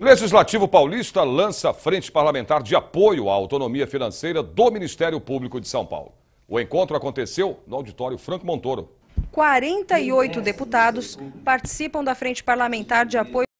Legislativo Paulista lança Frente Parlamentar de Apoio à Autonomia Financeira do Ministério Público de São Paulo. O encontro aconteceu no auditório Franco Montoro. 48 deputados participam da Frente Parlamentar de Apoio